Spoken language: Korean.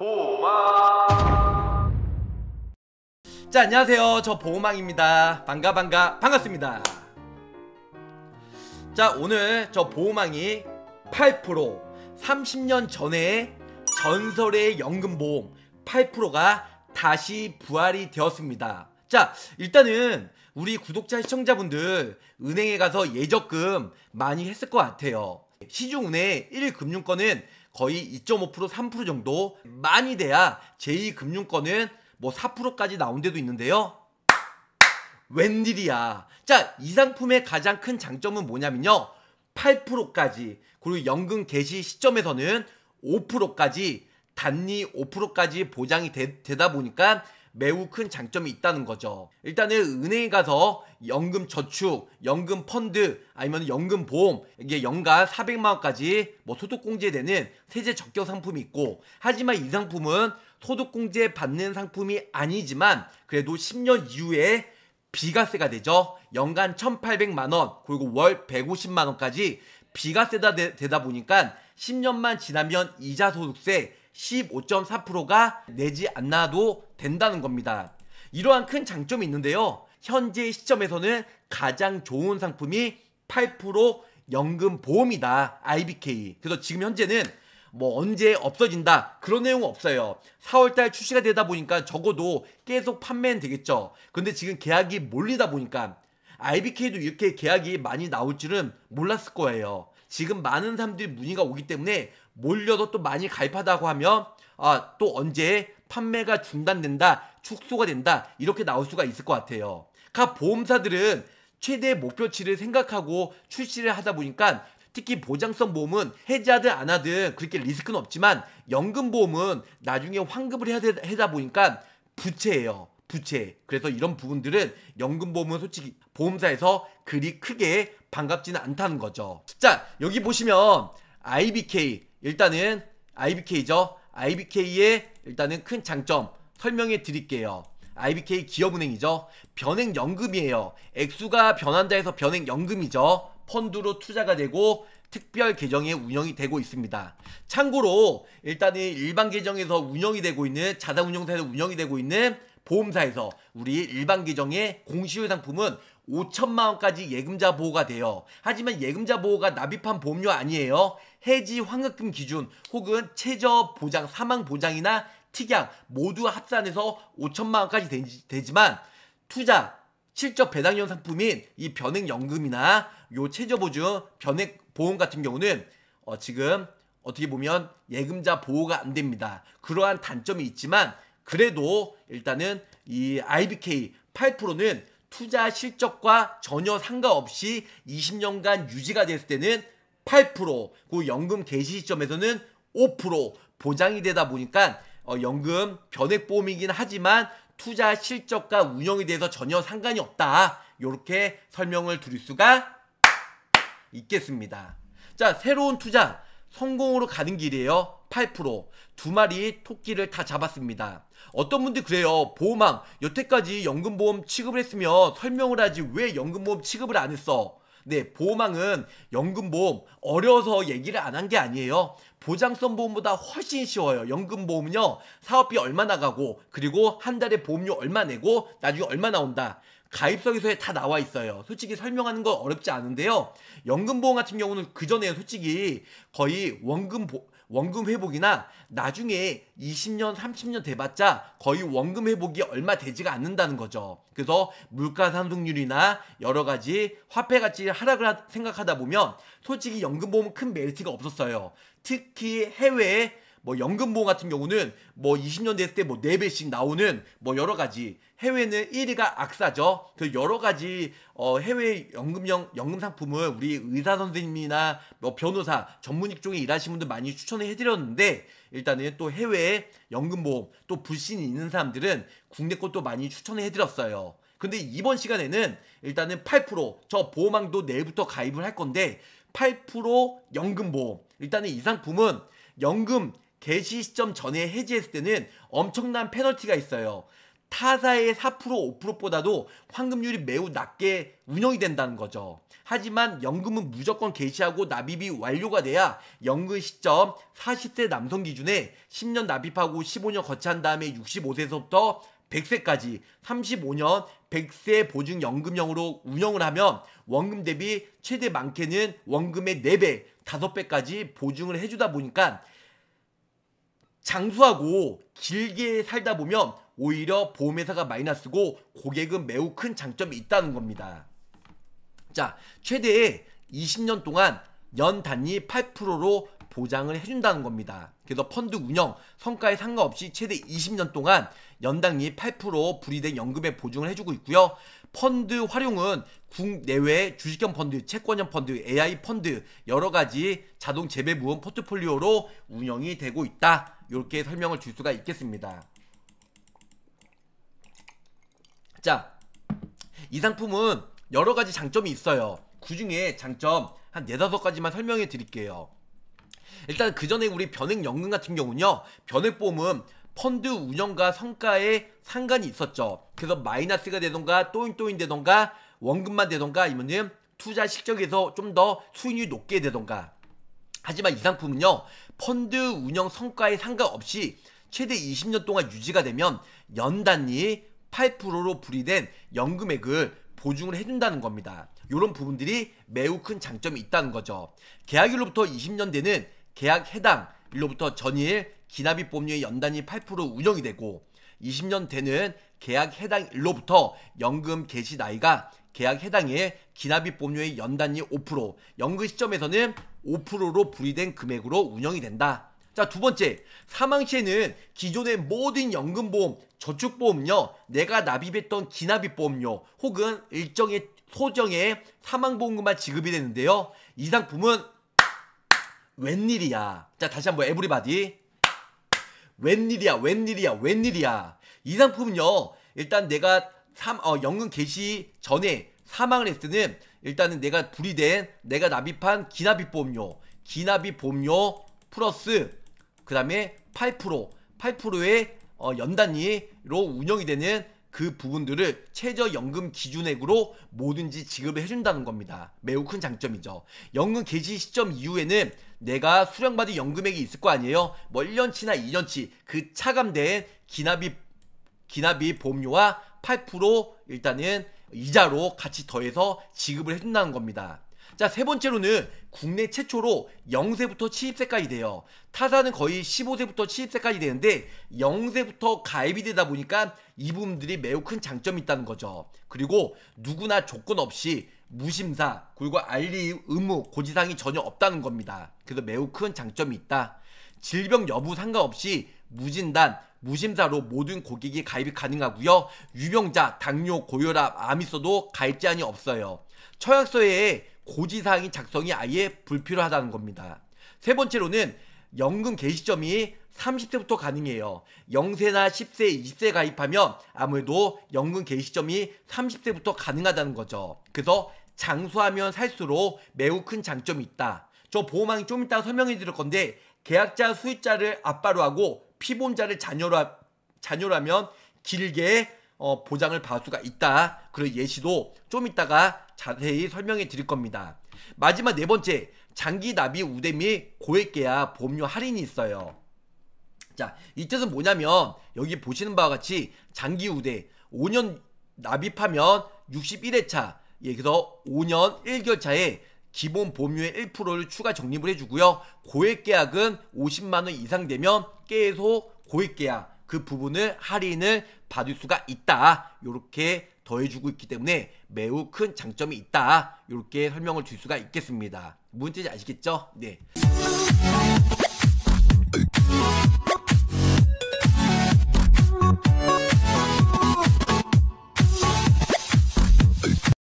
보망 자 안녕하세요 저 보호망입니다 반가 반가 반갑습니다 자 오늘 저 보호망이 8% 30년 전에 전설의 연금보험 8%가 다시 부활이 되었습니다 자 일단은 우리 구독자 시청자분들 은행에 가서 예적금 많이 했을 것 같아요 시중은행 1금융권은 거의 2.5% 3% 정도 많이 돼야 제2금융권은 뭐 4%까지 나온 데도 있는데요. 웬일이야. 자, 이 상품의 가장 큰 장점은 뭐냐면요. 8%까지 그리고 연금 개시 시점에서는 5%까지 단리 5%까지 보장이 되, 되다 보니까 매우 큰 장점이 있다는 거죠. 일단은 은행에 가서 연금 저축, 연금 펀드, 아니면 연금 보험, 이게 연간 400만 원까지 뭐 소득 공제되는 세제 적격 상품이 있고, 하지만 이 상품은 소득 공제 받는 상품이 아니지만 그래도 10년 이후에 비과세가 되죠. 연간 1,800만 원, 그리고 월 150만 원까지 비과세다 되, 되다 보니까 10년만 지나면 이자 소득세 15.4%가 내지 않나도 된다는 겁니다. 이러한 큰 장점이 있는데요. 현재 시점에서는 가장 좋은 상품이 8% 연금 보험이다. IBK. 그래서 지금 현재는 뭐 언제 없어진다 그런 내용은 없어요 4월달 출시가 되다 보니까 적어도 계속 판매는 되겠죠 근데 지금 계약이 몰리다 보니까 IBK도 이렇게 계약이 많이 나올 줄은 몰랐을 거예요 지금 많은 사람들이 문의가 오기 때문에 몰려서 또 많이 가입하다고 하면 아 또 언제 판매가 중단된다, 축소가 된다 이렇게 나올 수가 있을 것 같아요. 각 보험사들은 최대 목표치를 생각하고 출시를 하다 보니까 특히 보장성 보험은 해지하든 안 하든 그렇게 리스크는 없지만 연금보험은 나중에 환급을 해야 되다 보니까 부채예요. 부채. 그래서 이런 부분들은 연금보험은 솔직히 보험사에서 그리 크게 반갑지는 않다는 거죠. 자, 여기 보시면 IBK. 일단은 IBK죠. IBK의 일단은 큰 장점 설명해 드릴게요. IBK 기업은행이죠. 변액연금이에요. 액수가 변한다 해서 변액연금이죠. 펀드로 투자가 되고 특별 계정에 운영이 되고 있습니다. 참고로 일단은 일반 계정에서 운영이 되고 있는 자산운용사에서 운영이 되고 있는 보험사에서 우리 일반 계정의 공시효 상품은 5천만 원까지 예금자 보호가 돼요. 하지만 예금자 보호가 납입한 보험료 아니에요. 해지 환급금 기준 혹은 최저 보장 사망 보장이나 특약 모두 합산해서 5천만 원까지 되지, 만 투자 실적 배당형 상품인 이 변액연금이나 요 최저보증 변액 보험 같은 경우는 어, 지금 어떻게 보면 예금자 보호가 안 됩니다. 그러한 단점이 있지만 그래도 일단은 이 IBK 8%는 투자 실적과 전혀 상관없이 20년간 유지가 됐을 때는 8%, 그 연금 개시 시점에서는 5% 보장이 되다 보니까 어, 연금 변액보험이긴 하지만 투자 실적과 운영에 대해서 전혀 상관이 없다. 이렇게 설명을 드릴 수가 있겠습니다. 자, 새로운 투자 성공으로 가는 길이에요. 8%. 두마리 토끼를 다 잡았습니다. 어떤 분들 그래요. 보호망 여태까지 연금보험 취급을 했으면 설명을 하지 왜 연금보험 취급을 안 했어? 네, 보호망은 연금보험 어려워서 얘기를 안 한 게 아니에요. 보장성 보험보다 훨씬 쉬워요. 연금보험은요, 사업비 얼마 나가고, 그리고 한 달에 보험료 얼마 내고, 나중에 얼마 나온다. 가입서에서에 다 나와 있어요. 솔직히 설명하는 건 어렵지 않은데요. 연금보험 같은 경우는 그전에 솔직히 거의 원금 보, 원금 회복이나 나중에 20년, 30년 돼봤자 거의 원금 회복이 얼마 되지가 않는다는 거죠. 그래서 물가 상승률이나 여러 가지 화폐 가치 하락을 생각하다 보면 솔직히 연금보험 은큰 메리트가 없었어요. 특히 해외에 뭐 연금보험 같은 경우는 뭐 20년 됐을 때뭐 4배씩 나오는 뭐 여러 가지 해외는 1위가 악사죠. 그 여러 가지 어 해외 연금형 연금 상품을 우리 의사 선생님이나 뭐 변호사 전문직 종에 일하시는 분들 많이 추천을 해드렸는데 일단은 또해외 연금보험 또 불신이 있는 사람들은 국내 것도 많이 추천을 해드렸어요. 근데 이번 시간에는 일단은 8%저 보험왕도 내일부터 가입을 할 건데 8% 연금보험 일단은 이 상품은 연금 개시 시점 전에 해지했을 때는 엄청난 페널티가 있어요. 타사의 4% 5%보다도 환급률이 매우 낮게 운영이 된다는 거죠. 하지만 연금은 무조건 개시하고 납입이 완료가 돼야 연금 시점 40세 남성 기준에 10년 납입하고 15년 거치한 다음에 65세에서부터 100세까지 35년 100세 보증 연금형으로 운영을 하면 원금 대비 최대 많게는 원금의 4배, 5배까지 보증을 해주다 보니까 장수하고 길게 살다 보면 오히려 보험회사가 마이너스고 고객은 매우 큰 장점이 있다는 겁니다. 자, 최대 20년 동안 연 단위 8%로 보장을 해준다는 겁니다. 그래서 펀드 운영 성과에 상관없이 최대 20년 동안 연당이 8% 불이된 연금에 보증을 해주고 있고요. 펀드 활용은 국내외 주식형 펀드, 채권형 펀드, AI 펀드 여러 가지 자동 재배 무원 포트폴리오로 운영이 되고 있다. 이렇게 설명을 줄 수가 있겠습니다. 자, 이 상품은 여러 가지 장점이 있어요. 그 중에 장점 한 네다섯 가지만 설명해 드릴게요. 일단 그 전에 우리 변액 연금 같은 경우는요. 변액보험은 펀드 운영과 성과에 상관이 있었죠. 그래서 마이너스가 되던가 또인또인 되던가 원금만 되던가 아니면은 투자 실적에서 좀 더 수익률이 높게 되던가 하지만 이 상품은요 펀드 운영 성과에 상관없이 최대 20년 동안 유지가 되면 연단이 8%로 불이된 연금액을 보증을 해준다는 겁니다. 이런 부분들이 매우 큰 장점이 있다는 거죠. 계약일로부터 20년 되는 계약 해당 일로부터 전일 기납입 보험료의 연단이 8% 운영이 되고 20년 되는 계약 해당 일로부터 연금 개시 나이가 계약 해당의 기납입 보험료의 연단이 5%, 연금 시점에서는 5%로 불이된 금액으로 운영이 된다. 자, 두 번째. 사망 시에는 기존의 모든 연금보험, 저축보험료, 내가 납입했던 기납입보험료 혹은 일정의 소정의 사망보험금만 지급이 되는데요. 이 상품은 웬일이야. 자, 다시 한번 에브리바디. 웬일이야, 웬일이야, 웬일이야. 이 상품은요, 일단 내가 삼, 어, 영금 개시 전에 사망을 했으는 일단은 내가 불이된 내가 납입한 기납입 보험료, 기납입 보험료 플러스 그 다음에 8% 8%의 어, 연단위로 운영이 되는 그 부분들을 최저연금 기준액으로 뭐든지 지급을 해준다는 겁니다. 매우 큰 장점이죠. 연금 개시 시점 이후에는 내가 수령받은 연금액이 있을 거 아니에요? 뭐 1년치나 2년치 그 차감된 기납이, 기납이 보험료와 8% 일단은 이자로 같이 더해서 지급을 해준다는 겁니다. 자, 세 번째로는 국내 최초로 0세부터 70세까지 돼요. 타사는 거의 15세부터 70세까지 되는데 0세부터 가입이 되다 보니까 이 부분들이 매우 큰 장점이 있다는 거죠. 그리고 누구나 조건 없이 무심사 그리고 알리 의무 고지상이 전혀 없다는 겁니다. 그래서 매우 큰 장점이 있다. 질병 여부 상관없이 무진단 무심사로 모든 고객이 가입이 가능하고요. 유병자, 당뇨, 고혈압, 암 있어도 가입 제한이 없어요. 처약서에 고지사항이 작성이 아예 불필요하다는 겁니다. 세 번째로는 연금 개시점이 30세부터 가능해요. 0세나 10세, 20세 가입하면 아무래도 연금 개시점이 30세부터 가능하다는 거죠. 그래서 장수하면 살수록 매우 큰 장점이 있다. 저 보호망이 좀 이따 설명해 드릴 건데 계약자 수입자를 아빠로 하고 피보험자를 자녀로 자녀라면 길게 어, 보장을 받을 수가 있다. 그런 예시도 좀 이따가 자세히 설명해 드릴 겁니다. 마지막 네 번째, 장기 납입 우대 및 고액계약 보험료 할인이 있어요. 자, 이 뜻은 뭐냐면 여기 보시는 바와 같이 장기 우대 5년 납입하면 61회차, 예, 그래서 5년 1개월차에 기본 보험료의 1%를 추가 적립을 해주고요. 고액 계약은 50만원 이상 되면 계속 고액 계약, 그 부분을 할인을 받을 수가 있다. 이렇게 더해주고 있기 때문에 매우 큰 장점이 있다. 이렇게 설명을 줄 수가 있겠습니다. 문제지 아시겠죠? 네.